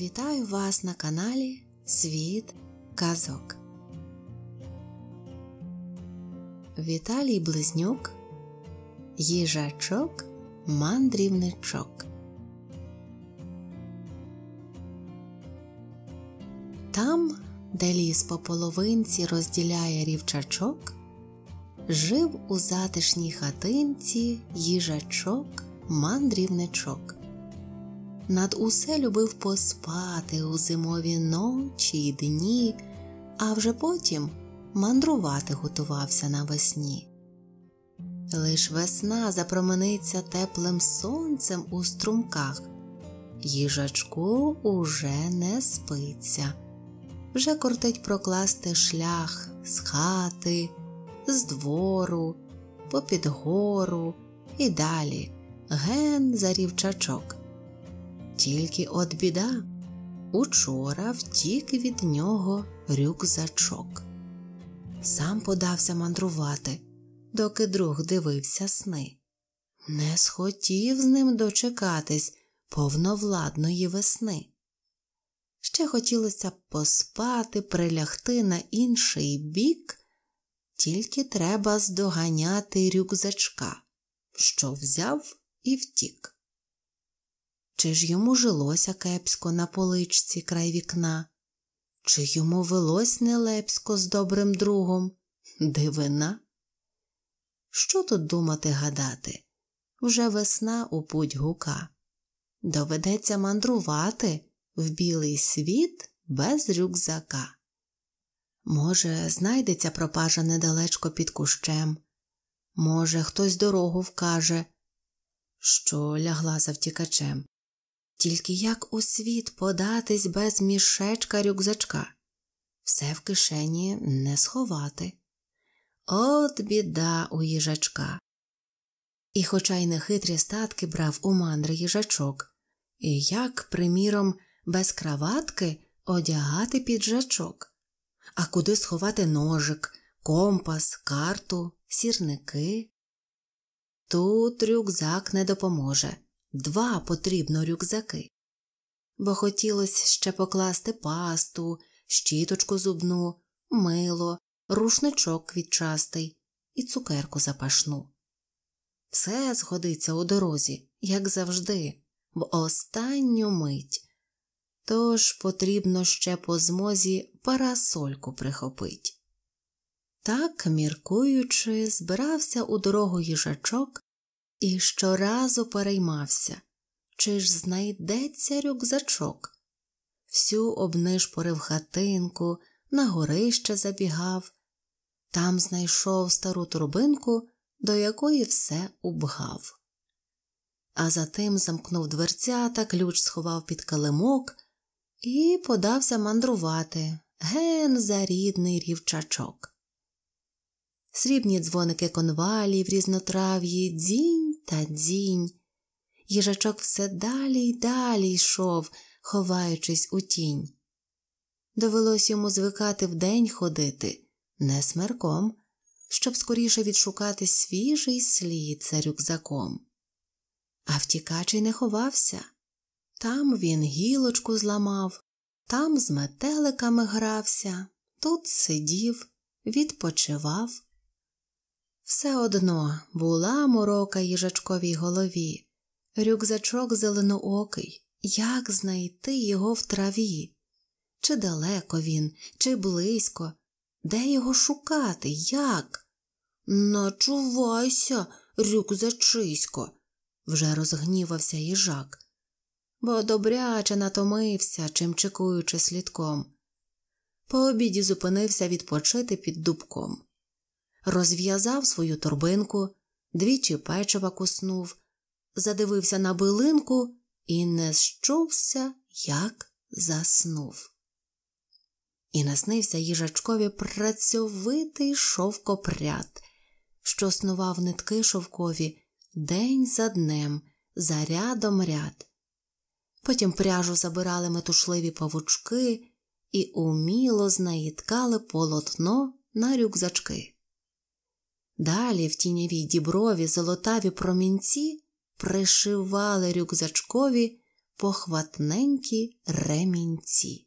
Вітаю вас на каналі Світ Казок. Віталій Близнюк, Їжачок мандрівничок. Там, де ліс по половинці розділяє рівчачок, жив у затишній хатинці їжачок мандрівничок над усе любив поспати у зимові ночі й дні, а вже потім мандрувати готувався навесні. Лиш весна запромениться теплим сонцем у струмках, їжачку уже не спиться, вже кортить прокласти шлях з хати, з двору, попід гору і далі ген за рівчачок. Тільки от біда, учора втік від нього рюкзачок. Сам подався мандрувати, доки друг дивився сни. Не схотів з ним дочекатись повновладної весни. Ще хотілося поспати, прилягти на інший бік, тільки треба здоганяти рюкзачка, що взяв і втік. Чи ж йому жилося кепсько на поличці край вікна? Чи йому велось нелепсько з добрим другом? Дивина? Що тут думати гадати? Вже весна у путь гука. Доведеться мандрувати в білий світ без рюкзака. Може, знайдеться пропажа недалечко під кущем, може, хтось дорогу вкаже, що лягла за втікачем. Тільки як у світ податись без мішечка рюкзачка, все в кишені не сховати. От біда у їжачка. І, хоча й нехитрі статки брав у мандри їжачок, і як, приміром, без краватки одягати піджачок, а куди сховати ножик, компас, карту, сірники. Тут рюкзак не допоможе два потрібно рюкзаки, бо хотілося ще покласти пасту, щіточку зубну, мило, рушничок квітчастий і цукерку запашну. Все згодиться у дорозі, як завжди, в останню мить. Тож потрібно ще по змозі парасольку прихопить. Так, міркуючи, збирався у дорогу їжачок і щоразу переймався, чи ж знайдеться рюкзачок. Всю обнишпорив хатинку, на горище забігав, там знайшов стару турбинку, до якої все убгав. А затим замкнув дверцята, ключ сховав під калимок і подався мандрувати ген за рідний рівчачок. Срібні дзвоники конвалів різнотрав'ї дзінь та дзінь. Їжачок все далі й далі йшов, ховаючись у тінь. Довелось йому звикати вдень ходити, не смерком, щоб скоріше відшукати свіжий слід за рюкзаком. А втікачий не ховався. Там він гілочку зламав, там з метеликами грався, тут сидів, відпочивав. Все одно була морока їжачковій голові, рюкзачок зеленоокий, як знайти його в траві? Чи далеко він, чи близько, де його шукати, як? Начувайся, рюкзачисько, вже розгнівався їжак, бо добряче натомився, чим чекуючи слідком. По обіді зупинився відпочити під дубком розв'язав свою торбинку, двічі печива куснув, задивився на билинку і не щувся, як заснув. І наснився їжачкові працьовитий шовкопряд, що снував нитки шовкові день за днем, за рядом ряд. Потім пряжу забирали метушливі павучки і уміло з неї ткали полотно на рюкзачки. Далі в тінявій діброві золотаві промінці пришивали рюкзачкові похватненькі ремінці.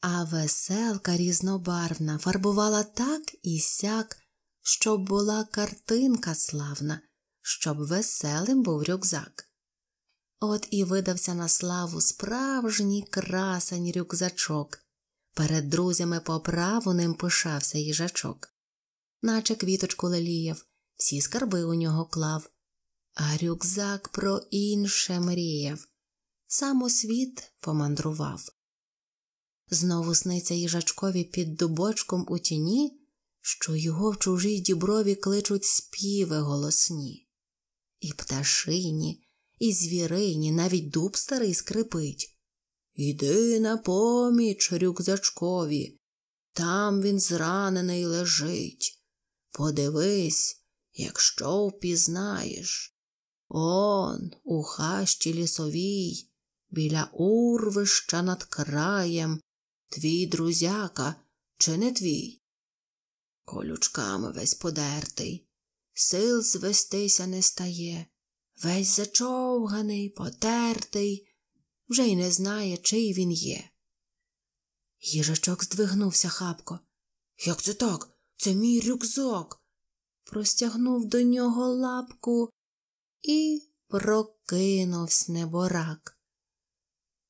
А веселка різнобарвна фарбувала так і сяк, щоб була картинка славна, щоб веселим був рюкзак. От і видався на славу справжній красень рюкзачок. Перед друзями по праву ним пишався їжачок наче квіточку леліяв, всі скарби у нього клав, а рюкзак про інше мріяв, сам у світ помандрував. Знову сниться їжачкові під дубочком у тіні, що його в чужій діброві кличуть співи голосні. І пташині, і звірині, навіть дуб старий скрипить. Іди на поміч рюкзачкові, там він зранений лежить. Подивись, якщо впізнаєш. Он у хащі лісовій, біля урвища над краєм, твій друзяка, чи не твій? Колючками весь подертий, сил звестися не стає, весь зачовганий, потертий, вже й не знає, чий він є. Їжачок здвигнувся хапко. Як це так? Це мій рюкзак. Простягнув до нього лапку і прокинувсь неборак.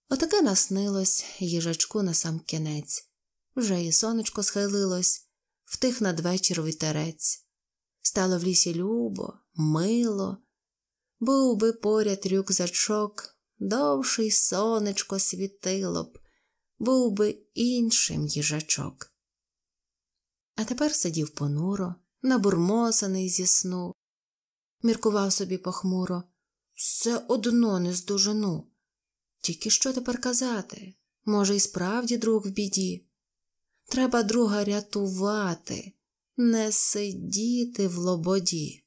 Отаке наснилось їжачку на сам кінець. Вже і сонечко схилилось, втих надвечір вітерець. Стало в лісі любо, мило, був би поряд рюкзачок, довший сонечко світило б, був би іншим їжачок а тепер сидів понуро, набурмосаний зі сну. Міркував собі похмуро все одно не здужину. Тільки що тепер казати? Може, і справді друг в біді. Треба друга рятувати, не сидіти в лободі.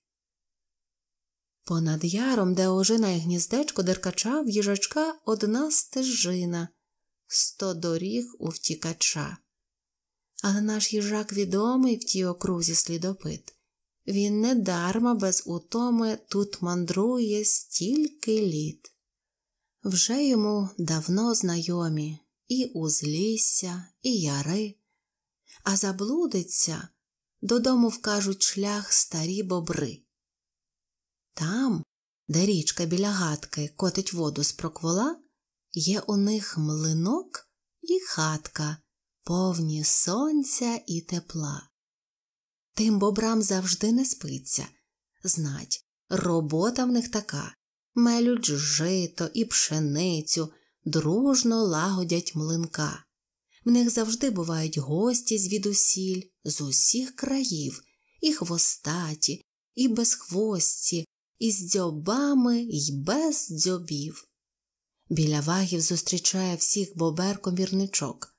Понад яром, де ожина і гніздечко деркача в їжачка одна стежина, сто доріг у втікача але наш їжак відомий в тій окрузі слідопит. Він не дарма без утоми тут мандрує стільки літ. Вже йому давно знайомі і узлісся, і яри, а заблудиться додому вкажуть шлях старі бобри. Там, де річка біля гатки котить воду з проквола, є у них млинок і хатка повні сонця і тепла. Тим бобрам завжди не спиться. Знать, робота в них така мелють жито і пшеницю, дружно лагодять млинка. В них завжди бувають гості звідусіль, з усіх країв, і хвостаті, і безхвості, і з дзьобами, і без дзьобів. Біля вагів зустрічає всіх бобер комірничок.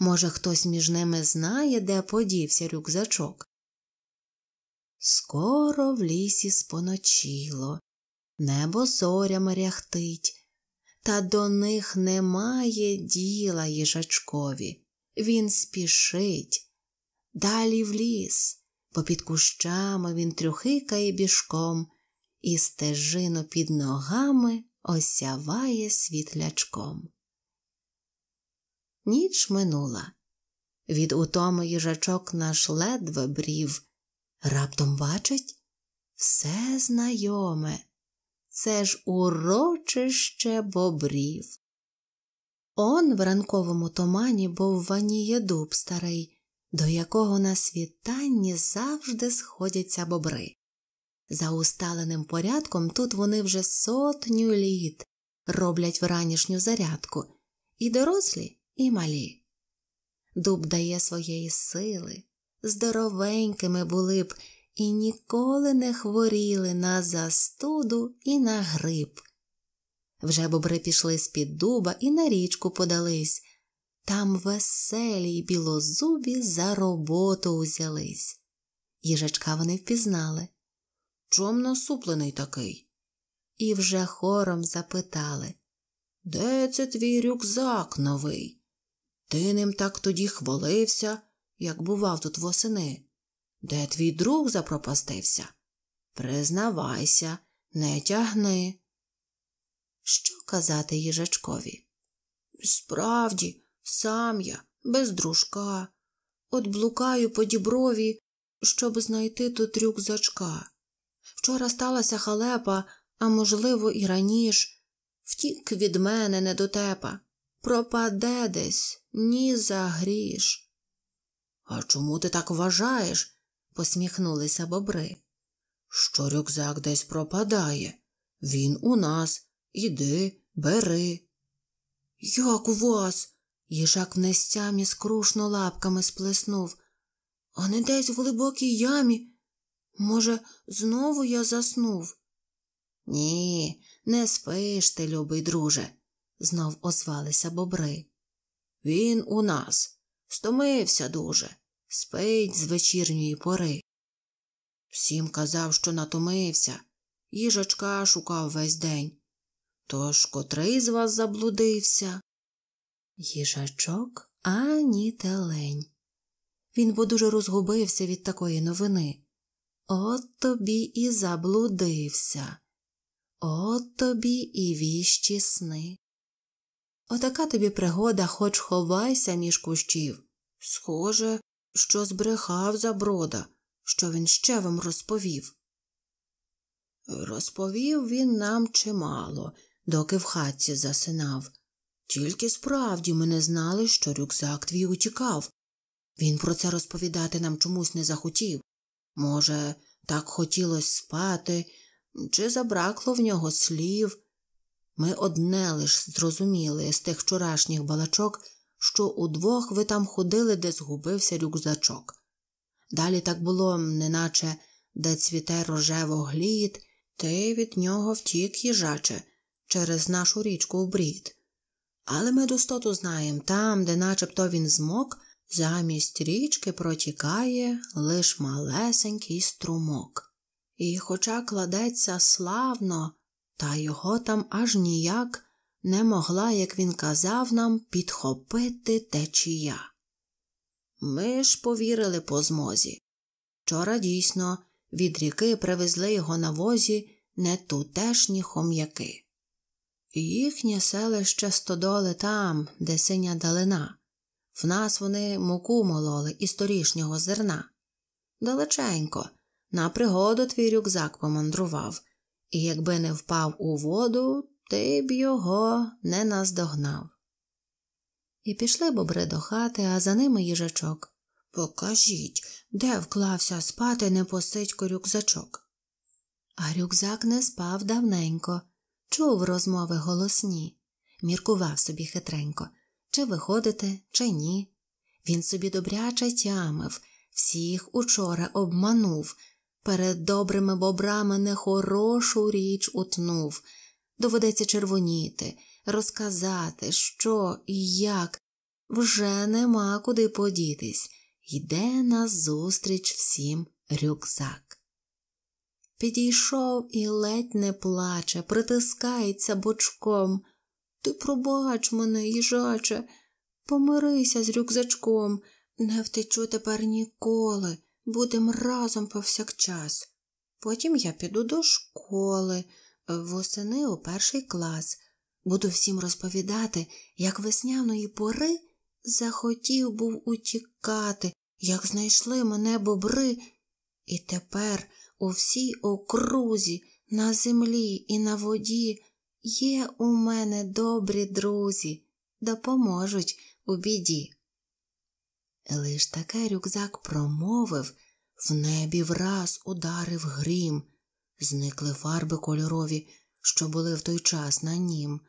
Може, хтось між ними знає, де подівся рюкзачок. Скоро в лісі споночило, небо зорями ряхтить, та до них немає діла їжачкові. Він спішить. Далі в ліс, попід кущами він трюхикає біжком, і стежину під ногами осяває світлячком. Ніч минула. Від утоми їжачок наш ледве брів. Раптом бачить все знайоме, це ж урочище бобрів. Он в ранковому тумані був ваніє дуб старий, до якого на світанні завжди сходяться бобри. За усталеним порядком тут вони вже сотню літ роблять вранішню зарядку, і дорослі, і малі. Дуб дає своєї сили, здоровенькими були б і ніколи не хворіли на застуду і на гриб. Вже бобри пішли з під дуба і на річку подались. Там веселі й білозубі за роботу узялись. Їжачка вони впізнали. Чом насуплений такий? І вже хором запитали Де це твій рюкзак новий? Ти ним так тоді хвалився, як бував тут восени. Де твій друг запропастився? Признавайся, не тягни. Що казати їжачкові? Справді, сам я, без дружка. От блукаю по діброві, щоб знайти тут рюкзачка. Вчора сталася халепа, а можливо, і раніше. втік від мене не дотепа пропаде десь ні за гріш. А чому ти так вважаєш? посміхнулися бобри. Що рюкзак десь пропадає. Він у нас. Іди, бери. Як у вас? Їжак в нестямі скрушно лапками сплеснув. А не десь в глибокій ямі. Може, знову я заснув? Ні, не спиш ти, любий друже знов озвалися бобри. Він у нас стомився дуже, спить з вечірньої пори. Всім казав, що натомився, їжачка шукав весь день. Тож котрий з вас заблудився? Їжачок ані телень. Він бо дуже розгубився від такої новини. От тобі і заблудився, от тобі і віщі сни. Отака тобі пригода, хоч ховайся між кущів. Схоже, що збрехав заброда, що він ще вам розповів. Розповів він нам чимало, доки в хатці засинав. Тільки справді ми не знали, що рюкзак твій утікав. Він про це розповідати нам чомусь не захотів. Може, так хотілося спати, чи забракло в нього слів. Ми одне лиш зрозуміли з тих вчорашніх балачок, що удвох ви там ходили, де згубився рюкзачок. Далі так було, неначе де цвіте рожево глід, ти від нього втік їжаче через нашу річку в брід. Але ми достоту знаємо там, де начебто він змок, замість річки протікає лиш малесенький струмок. І, хоча кладеться славно, та його там аж ніяк не могла, як він казав нам, підхопити течія. Ми ж повірили по змозі. Вчора дійсно від ріки привезли його на возі не тутешні хом'яки. Їхнє селище стодоли там, де синя далина. В нас вони муку мололи із торішнього зерна. Далеченько, на пригоду твій рюкзак помандрував, і якби не впав у воду, ти б його не наздогнав. І пішли бобри до хати, а за ними їжачок. Покажіть, де вклався спати непосидько рюкзачок. А рюкзак не спав давненько, чув розмови голосні, міркував собі хитренько, чи виходити, чи ні. Він собі добряче тямив, всіх учора обманув, Перед добрими бобрами нехорошу річ утнув. Доведеться червоніти, розказати, що і як. Вже нема куди подітись. Йде назустріч всім рюкзак. Підійшов і ледь не плаче, притискається бочком. Ти пробач мене, їжаче, помирися з рюкзачком, не втечу тепер ніколи будемо разом повсякчас. Потім я піду до школи, е, восени у перший клас, буду всім розповідати, як весняної пори захотів був утікати, як знайшли мене бобри, і тепер у всій окрузі, на землі і на воді є у мене добрі друзі, допоможуть у біді. Лиш таке рюкзак промовив, в небі враз ударив грім, зникли фарби кольорові, що були в той час на нім,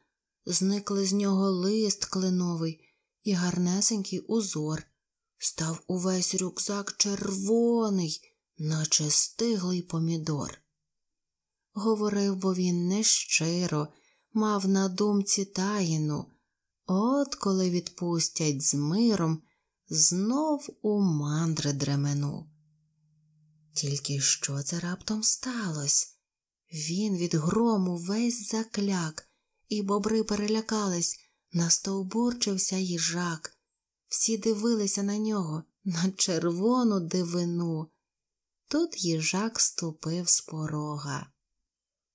зникли з нього лист клиновий і гарнесенький узор. Став увесь рюкзак червоний, наче стиглий помідор. Говорив бо він нещиро, мав на думці таїну, от коли відпустять з миром знов у мандри дремену. Тільки що це раптом сталось? Він від грому весь закляк, і бобри перелякались, настовбурчився їжак. Всі дивилися на нього, на червону дивину. Тут їжак ступив з порога.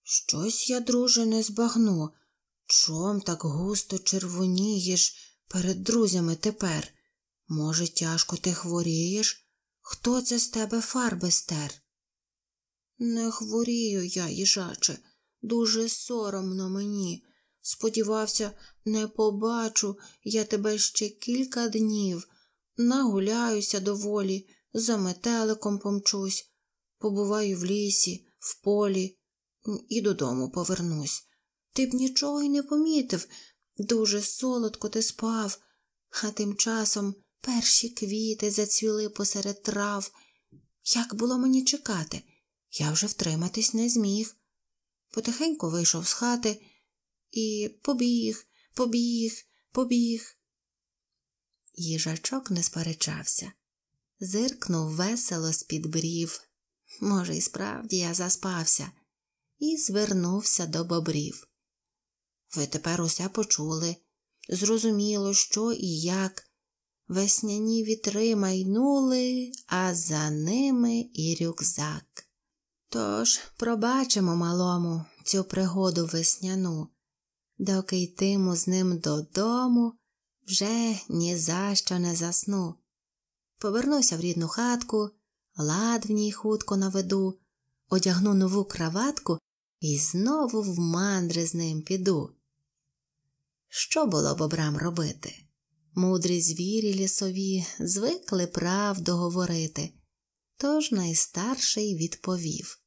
Щось я, друже, не збагну. Чом так густо червонієш перед друзями тепер? Може, тяжко ти хворієш? Хто це з тебе фарби стер? Не хворію я, їжаче, дуже соромно мені. Сподівався, не побачу я тебе ще кілька днів. Нагуляюся доволі, за метеликом помчусь, побуваю в лісі, в полі і додому повернусь. Ти б нічого й не помітив. Дуже солодко ти спав, а тим часом Перші квіти зацвіли посеред трав. Як було мені чекати? Я вже втриматись не зміг. Потихеньку вийшов з хати і побіг, побіг, побіг. Їжачок не сперечався, зиркнув весело з-під брів. Може, і справді я заспався, і звернувся до бобрів. Ви тепер усе почули. Зрозуміло, що і як. Весняні вітри майнули, а за ними і рюкзак. Тож пробачимо малому цю пригоду весняну, доки йтиму з ним додому, вже ні за що не засну. Повернуся в рідну хатку, лад в ній хутко наведу, одягну нову краватку і знову в мандри з ним піду. Що було б обрам робити? Мудрі звірі лісові звикли правду говорити, тож найстарший відповів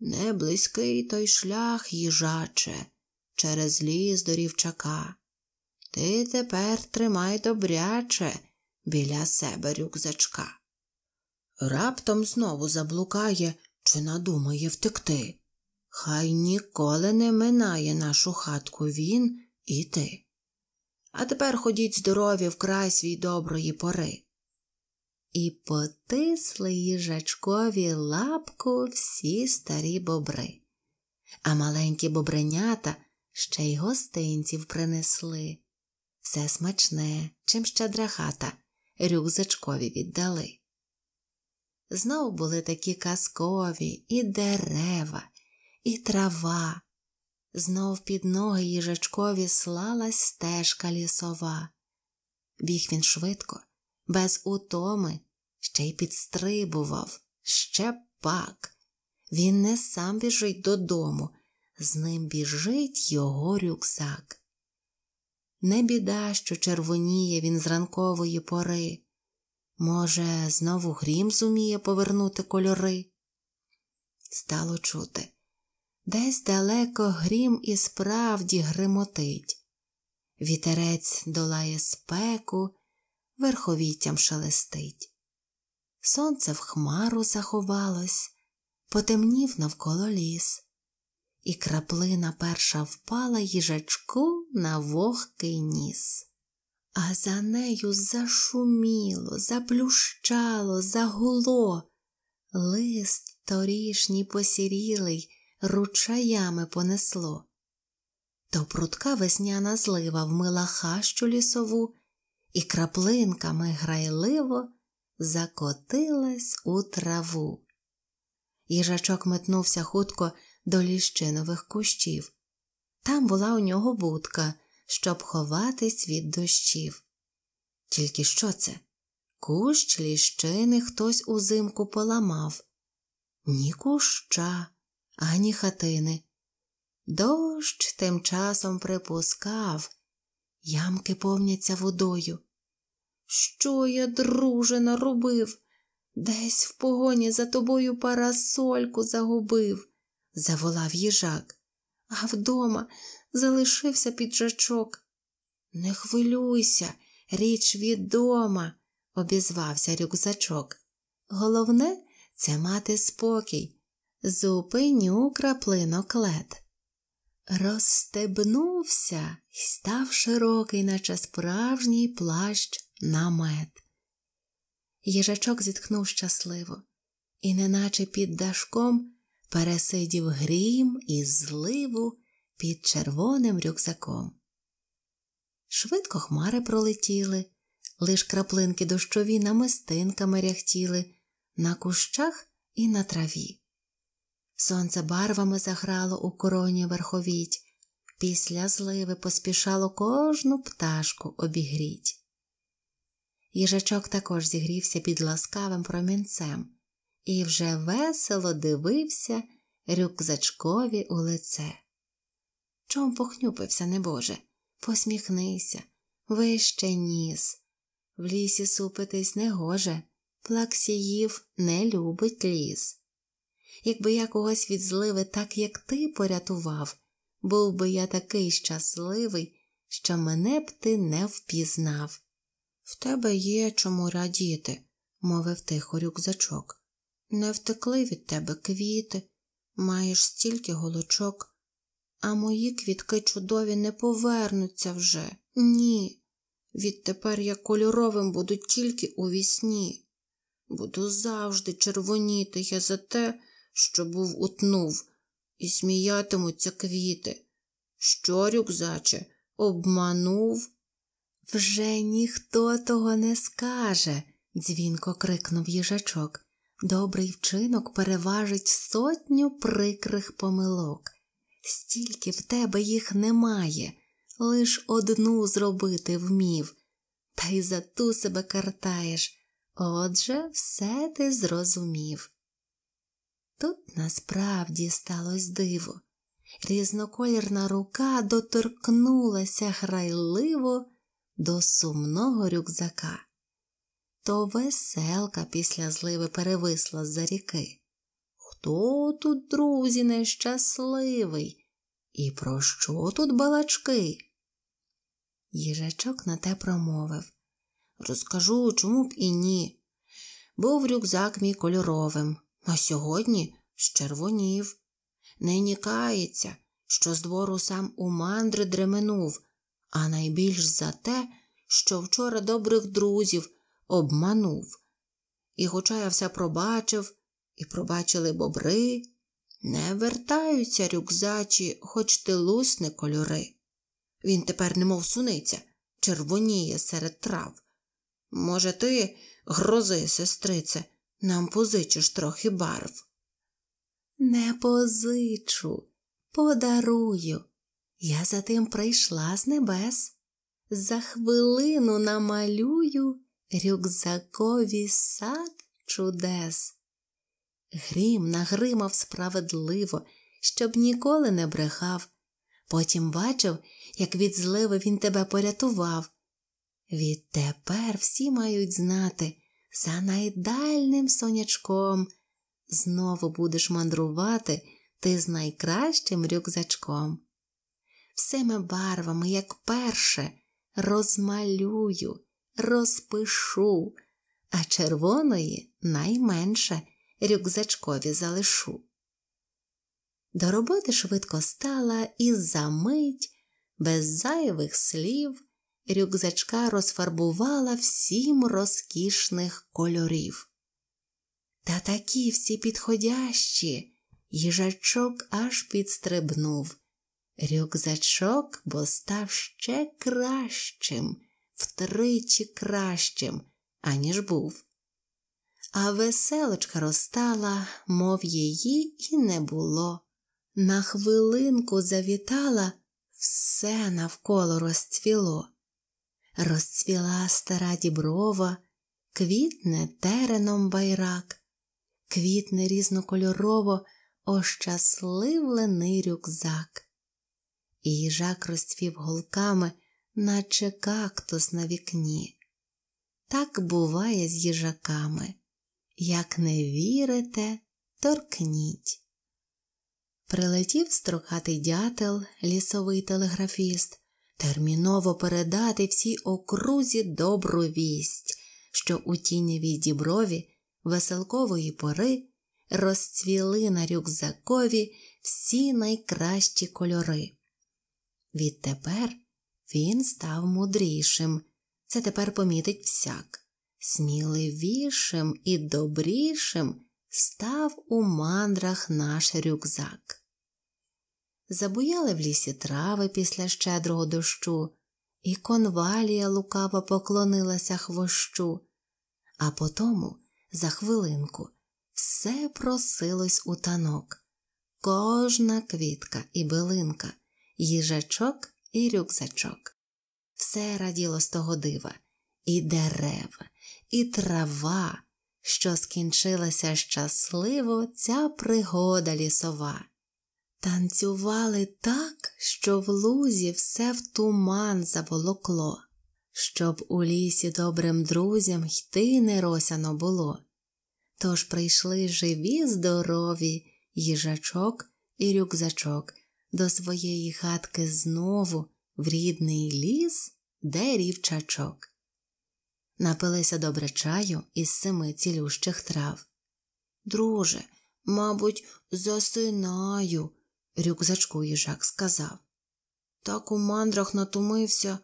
Не близький той шлях, їжаче, через ліс до рівчака. Ти тепер тримай добряче біля себе рюкзачка. Раптом знову заблукає чи надумає втекти. Хай ніколи не минає нашу хатку він і ти. А тепер ходіть здорові в край свій доброї пори. І потисли їжачкові лапку всі старі бобри, а маленькі бобренята ще й гостинців принесли. Все смачне, чим щедра хата, рюкзачкові віддали. Знов були такі казкові і дерева, і трава, Знов під ноги їжачкові слалась стежка лісова. Біг він швидко, без утоми, ще й підстрибував, ще пак. Він не сам біжить додому, з ним біжить його рюкзак. Не біда, що червоніє він з ранкової пори. Може, знову грім зуміє повернути кольори. Стало чути. Десь далеко грім і справді гримотить. Вітерець долає спеку, верховіттям шелестить. Сонце в хмару заховалось, потемнів навколо ліс, і краплина перша впала їжачку на вогкий ніс. А за нею зашуміло, заплющало, загуло, лист торішній посірілий ручаями понесло. То прутка весняна злива вмила хащу лісову і краплинками грайливо закотилась у траву. Їжачок метнувся хутко до ліщинових кущів. Там була у нього будка, щоб ховатись від дощів. Тільки що це? Кущ ліщини хтось узимку поламав, ні куща ані хатини. Дощ тим часом припускав, ямки повняться водою. Що я, дружина, робив, Десь в погоні за тобою парасольку загубив, заволав їжак, а вдома залишився піджачок. Не хвилюйся, річ відома, обізвався рюкзачок. Головне це мати спокій. Зупиню краплинок лед. Розстебнувся і став широкий, наче справжній плащ намет. Їжачок зітхнув щасливо, і, неначе під дашком, пересидів грім і зливу під червоним рюкзаком. Швидко хмари пролетіли, лиш краплинки дощові намистинками рягтіли, на кущах і на траві. Сонце барвами заграло у короні верховіть, після зливи поспішало кожну пташку обігріть. Їжачок також зігрівся під ласкавим промінцем і вже весело дивився рюкзачкові у лице. Чом похнюпився, небоже, посміхнися, вище ніс. В лісі супитись негоже, гоже, плаксіїв не любить ліс якби я когось від зливи, так як ти порятував, був би я такий щасливий, що мене б ти не впізнав. В тебе є чому радіти, мовив тихо рюкзачок. Не втекли від тебе квіти, маєш стільки голочок, а мої квітки чудові не повернуться вже. Ні. Відтепер я кольоровим буду тільки у вісні. Буду завжди червоніти я за те, що був утнув, і сміятимуться квіти. Що, рюкзаче, обманув? Вже ніхто того не скаже, дзвінко крикнув їжачок. Добрий вчинок переважить сотню прикрих помилок. Стільки в тебе їх немає, лиш одну зробити вмів, та й за ту себе картаєш. Отже, все ти зрозумів. Тут насправді сталося диво. Різноколірна рука доторкнулася грайливо до сумного рюкзака. То веселка після зливи перевисла з за ріки. Хто тут, друзі, нещасливий? І про що тут балачки? Їжачок на те промовив Розкажу, чому б і ні. Був рюкзак мій кольоровим. А сьогодні з червонів. Не нікається, що з двору сам у мандри дременув, а найбільш за те, що вчора добрих друзів обманув. І, хоча я все пробачив, і пробачили бобри, не вертаються рюкзачі, хоч ти лусни кольори. Він тепер, немов суниця, червоніє серед трав. Може, ти, грози, сестрице, нам позичиш трохи барв. Не позичу, подарую. Я за тим прийшла з небес. За хвилину намалюю рюкзакові сад чудес. Грім нагримав справедливо, щоб ніколи не брехав. Потім бачив, як від зливи він тебе порятував. Відтепер всі мають знати за найдальним сонячком. Знову будеш мандрувати ти з найкращим рюкзачком. Всеми барвами, як перше, розмалюю, розпишу, а червоної найменше рюкзачкові залишу. До роботи швидко стала і за мить, без зайвих слів рюкзачка розфарбувала в сім розкішних кольорів. Та такі всі підходящі, їжачок аж підстрибнув. Рюкзачок бо став ще кращим, втричі кращим, аніж був. А веселочка розстала, мов її і не було. На хвилинку завітала, все навколо розцвіло розцвіла стара діброва, квітне тереном байрак, квітне різнокольорово, ощасливлений рюкзак. І їжак розцвів голками, наче кактус на вікні. Так буває з їжаками. Як не вірите, торкніть. Прилетів строкатий дятел, лісовий телеграфіст, терміново передати всій окрузі добру вість, що у тіньовій діброві веселкової пори розцвіли на рюкзакові всі найкращі кольори. Відтепер він став мудрішим, це тепер помітить всяк, сміливішим і добрішим став у мандрах наш рюкзак забуяли в лісі трави після щедрого дощу, і конвалія лукаво поклонилася хвощу, а потому за хвилинку все просилось у танок. Кожна квітка і билинка, їжачок і рюкзачок. Все раділо з того дива, і дерева, і трава, що скінчилася щасливо ця пригода лісова. Танцювали так, що в лузі все в туман заволокло, щоб у лісі добрим друзям йти не росяно було. Тож прийшли живі, здорові їжачок і рюкзачок до своєї хатки знову в рідний ліс, де рівчачок. Напилися добре чаю із семи цілющих трав. Друже, мабуть, засинаю рюкзачку їжак сказав. Так у мандрах натумився,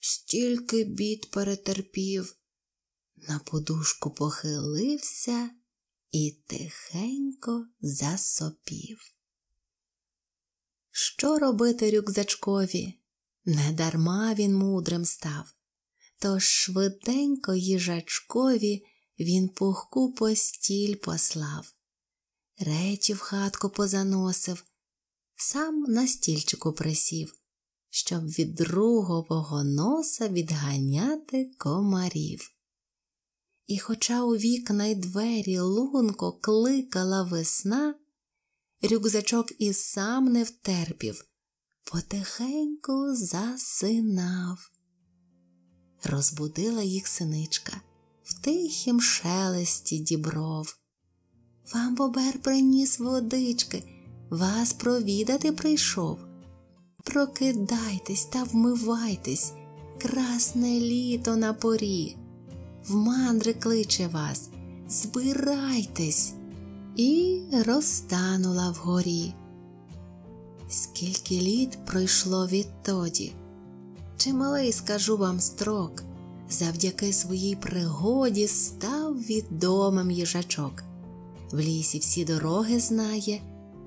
стільки бід перетерпів. На подушку похилився і тихенько засопів. Що робити рюкзачкові? Недарма він мудрим став, тож швиденько їжачкові він пухку постіль послав, речі в хатку позаносив, сам на стільчику присів, щоб від другого носа відганяти комарів. І, хоча у вікна й двері лунко кликала весна, рюкзачок і сам не втерпів, потихеньку засинав. Розбудила їх синичка в тихім шелесті дібров. Вам бобер приніс водички. Вас провідати прийшов. Прокидайтесь та вмивайтесь, красне літо на порі, в мандри кличе вас, збирайтесь і розтанула вгорі. Скільки літ пройшло відтоді? Чималий, скажу вам строк, завдяки своїй пригоді став відомим їжачок. В лісі всі дороги знає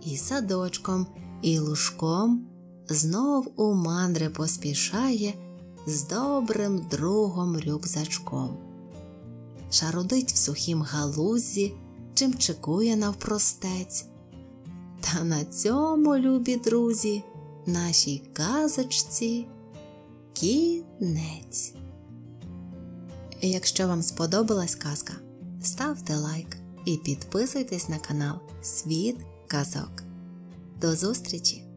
і садочком, і лужком знов у мандри поспішає з добрим другом рюкзачком. Шарудить в сухім галузі, чим чекує навпростець. Та на цьому, любі друзі, нашій казочці кінець. Якщо вам сподобалась казка, ставте лайк і підписуйтесь на канал Світ казок. До зустрічі!